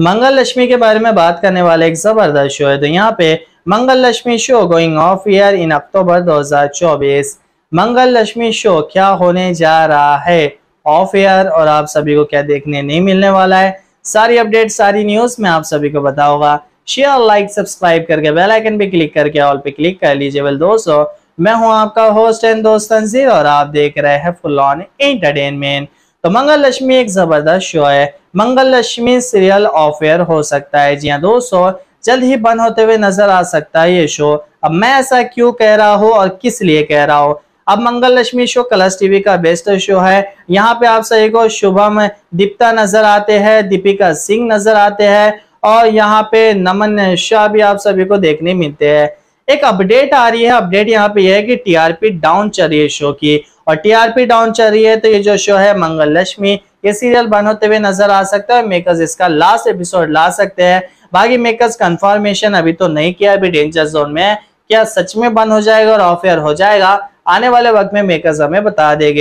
मंगल लक्ष्मी के बारे में बात करने वाला एक जबरदस्त शो है तो यहाँ पे Mangal Lakshmi show going off air in October 2024 Mangal Lakshmi show क्या होने जा रहा है ऑफ ईयर और आप सभी को क्या देखने नहीं मिलने वाला है सारी अपडेट सारी न्यूज में आप सभी को बताऊंगा शेयर लाइक सब्सक्राइब करके बेल आइकन क्लिक करके ऑल पे क्लिक कर लीजिए वेल दोस्तों मैं हूं आपका होस्ट एंड दोस्त तंजीर और आप देख रहे हैं फुल ऑन एंटरटेनमेंट तो मंगल लक्ष्मी एक जबरदस्त शो है Mangal Lakshmi serial off air हो सकता है जी हाँ दोस्तों जल्द ही बंद होते हुए नजर आ सकता है ये शो अब मैं ऐसा क्यों कह रहा हूँ और किस लिए कह रहा हूँ अब Mangal Lakshmi show Colors TV का बेस्ट शो है यहाँ पे आप सभी को शुभम दीप्ता नजर आते हैं दीपिका सिंह नजर आते हैं और यहाँ पे नमन शाह भी आप सभी को देखने मिलते हैं एक अपडेट आ रही है अपडेट यहाँ पे यह है कि टीआरपी डाउन चल रही है शो की और टीआरपी डाउन चल रही है तो ये जो शो है मंगल लक्ष्मी ये सीरियल बंद होते हुए नजर आ सकता है मेकर्स इसका लास्ट एपिसोड ला सकते हैं बाकी मेकर्स कंफर्मेशन अभी तो नहीं किया अभी डेंजर जोन में क्या सच में बंद हो जाएगा और ऑफेयर हो जाएगा आने वाले वक्त में मेकर्स हमें बता देगा